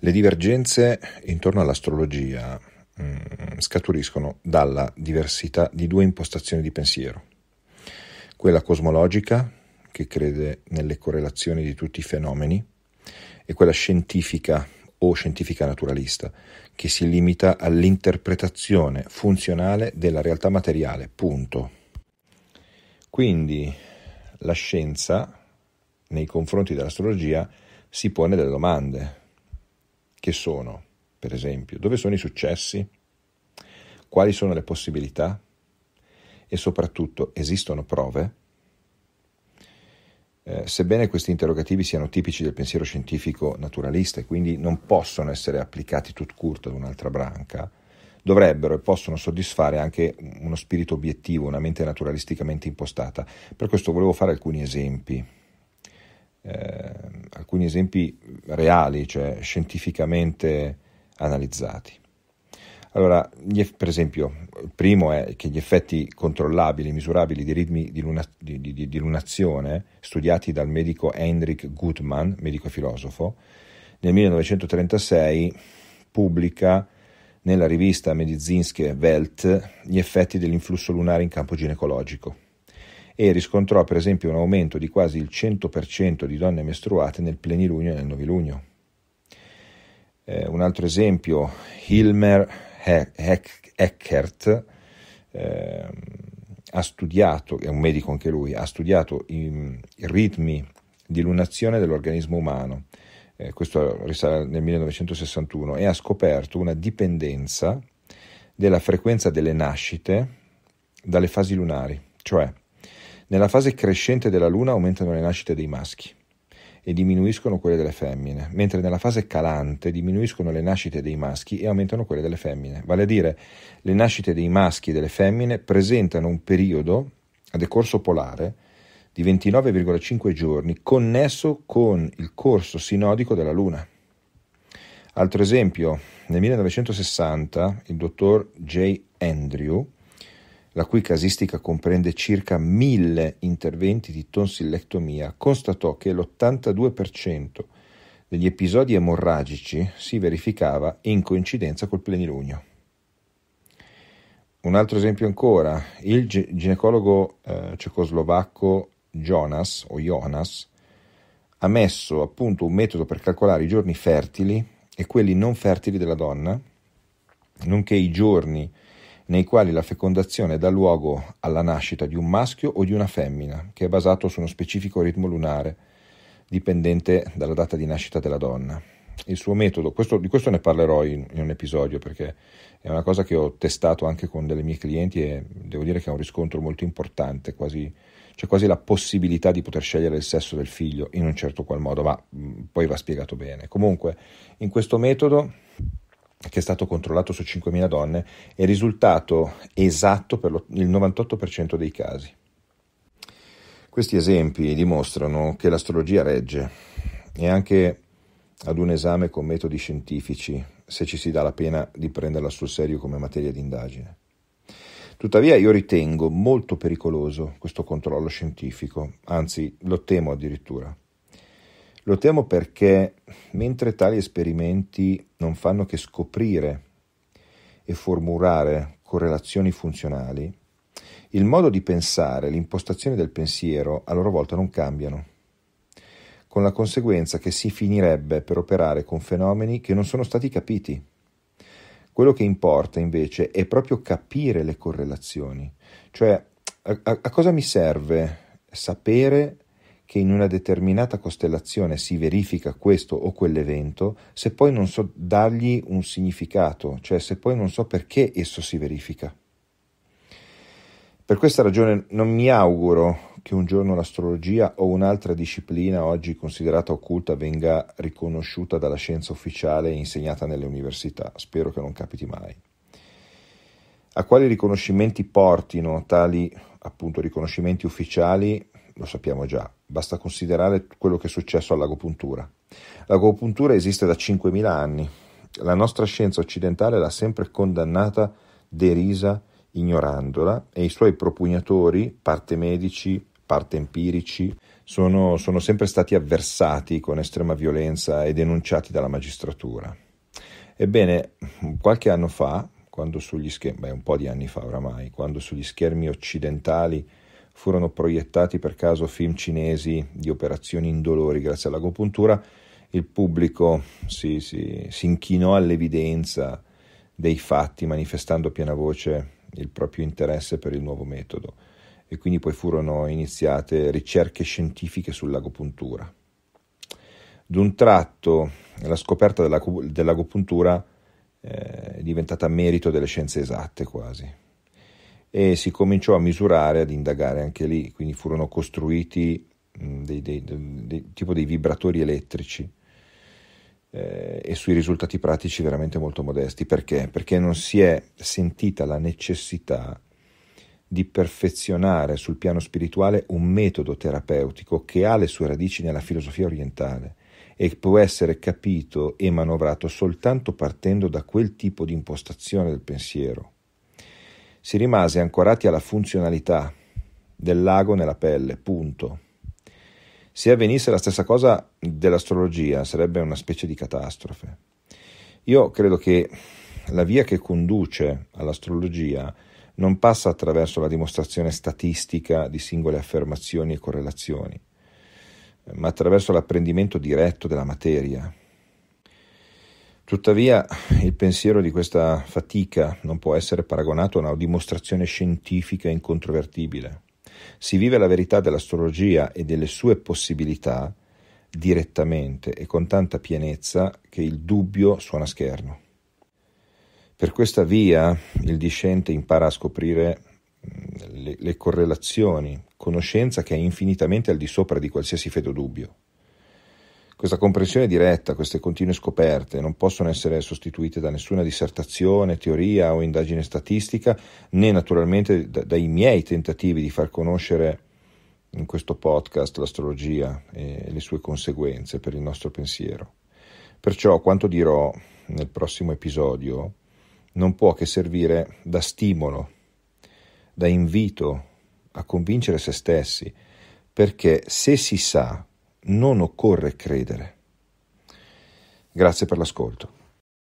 Le divergenze intorno all'astrologia mh, mm, scaturiscono dalla diversità di due impostazioni di pensiero. Quella cosmologica, che crede nelle correlazioni di tutti i fenomeni, e quella scientifica o scientifica naturalista, che si limita all'interpretazione funzionale della realtà materiale, punto. Quindi la scienza, nei confronti dell'astrologia, si pone delle domande, che sono, per esempio, dove sono i successi, quali sono le possibilità e soprattutto esistono prove? Eh, sebbene questi interrogativi siano tipici del pensiero scientifico naturalista e quindi non possono essere applicati tut court ad un'altra branca, dovrebbero e possono soddisfare anche uno spirito obiettivo, una mente naturalisticamente impostata. Per questo volevo fare alcuni esempi eh, alcuni esempi reali, cioè scientificamente analizzati. Allora, per esempio, il primo è che gli effetti controllabili, misurabili di ritmi di, luna, di, di, di lunazione, studiati dal medico Heinrich Gutmann, medico filosofo, nel 1936 pubblica nella rivista Medizinske Welt gli effetti dell'influsso lunare in campo ginecologico e riscontrò per esempio un aumento di quasi il 100% di donne mestruate nel plenilunio e nel novilunio. Eh, un altro esempio, Hilmer Eckert eh, ha studiato, è un medico anche lui, ha studiato i, i ritmi di lunazione dell'organismo umano, eh, questo risale nel 1961, e ha scoperto una dipendenza della frequenza delle nascite dalle fasi lunari, cioè nella fase crescente della luna aumentano le nascite dei maschi e diminuiscono quelle delle femmine, mentre nella fase calante diminuiscono le nascite dei maschi e aumentano quelle delle femmine. Vale a dire, le nascite dei maschi e delle femmine presentano un periodo a decorso polare di 29,5 giorni connesso con il corso sinodico della luna. Altro esempio, nel 1960 il dottor J. Andrew la cui casistica comprende circa mille interventi di tonsillectomia, constatò che l'82% degli episodi emorragici si verificava in coincidenza col plenilunio. Un altro esempio ancora, il ginecologo eh, cecoslovacco Jonas o Jonas ha messo a punto un metodo per calcolare i giorni fertili e quelli non fertili della donna, nonché i giorni nei quali la fecondazione dà luogo alla nascita di un maschio o di una femmina, che è basato su uno specifico ritmo lunare, dipendente dalla data di nascita della donna. Il suo metodo, questo, di questo ne parlerò in, in, un episodio perché è una cosa che ho testato anche con delle mie clienti e devo dire che ha un riscontro molto importante, quasi, c'è cioè quasi la possibilità di poter scegliere il sesso del figlio in un certo qual modo, ma mh, poi va spiegato bene. Comunque, in questo metodo che è stato controllato su 5.000 donne, è risultato esatto per lo, il 98% dei casi. Questi esempi dimostrano che l'astrologia regge e anche ad un esame con metodi scientifici, se ci si dà la pena di prenderla sul serio come materia di indagine. Tuttavia io ritengo molto pericoloso questo controllo scientifico, anzi lo temo addirittura. Lo temo perché mentre tali esperimenti non fanno che scoprire e formulare correlazioni funzionali, il modo di pensare, l'impostazione del pensiero a loro volta non cambiano, con la conseguenza che si finirebbe per operare con fenomeni che non sono stati capiti. Quello che importa invece è proprio capire le correlazioni, cioè a, a, a cosa mi serve sapere che in una determinata costellazione si verifica questo o quell'evento, se poi non so dargli un significato, cioè se poi non so perché esso si verifica. Per questa ragione non mi auguro che un giorno l'astrologia o un'altra disciplina oggi considerata occulta venga riconosciuta dalla scienza ufficiale e insegnata nelle università. Spero che non capiti mai. A quali riconoscimenti portino tali appunto riconoscimenti ufficiali lo sappiamo già, basta considerare quello che è successo all'agopuntura. L'agopuntura esiste da 5.000 anni, la nostra scienza occidentale l'ha sempre condannata, derisa, ignorandola e i suoi propugnatori, parte medici, parte empirici, sono, sono sempre stati avversati con estrema violenza e denunciati dalla magistratura. Ebbene, qualche anno fa, quando sugli schermi, beh, un po' di anni fa oramai, quando sugli schermi occidentali furono proiettati per caso film cinesi di operazioni indolori grazie all'agopuntura, il pubblico si, si, si inchinò all'evidenza dei fatti manifestando a piena voce il proprio interesse per il nuovo metodo e quindi poi furono iniziate ricerche scientifiche sull'agopuntura. D'un tratto la scoperta dell'agopuntura eh, è diventata merito delle scienze esatte quasi e si cominciò a misurare, ad indagare anche lì, quindi furono costruiti mh, dei, dei, dei, tipo dei vibratori elettrici eh, e sui risultati pratici veramente molto modesti. Perché? Perché non si è sentita la necessità di perfezionare sul piano spirituale un metodo terapeutico che ha le sue radici nella filosofia orientale e può essere capito e manovrato soltanto partendo da quel tipo di impostazione del pensiero. Si rimase ancorati alla funzionalità del lago nella pelle, punto. Se avvenisse la stessa cosa dell'astrologia sarebbe una specie di catastrofe. Io credo che la via che conduce all'astrologia non passa attraverso la dimostrazione statistica di singole affermazioni e correlazioni, ma attraverso l'apprendimento diretto della materia, Tuttavia il pensiero di questa fatica non può essere paragonato a una dimostrazione scientifica incontrovertibile. Si vive la verità dell'astrologia e delle sue possibilità direttamente e con tanta pienezza che il dubbio suona scherno. Per questa via il discente impara a scoprire mm, le, le correlazioni, conoscenza che è infinitamente al di sopra di qualsiasi feto dubbio. Questa comprensione diretta, queste continue scoperte non possono essere sostituite da nessuna dissertazione, teoria o indagine statistica, né naturalmente dai miei tentativi di far conoscere in questo podcast l'astrologia e le sue conseguenze per il nostro pensiero. Perciò quanto dirò nel prossimo episodio non può che servire da stimolo, da invito a convincere se stessi, perché se si sa non occorre credere. Grazie per l'ascolto.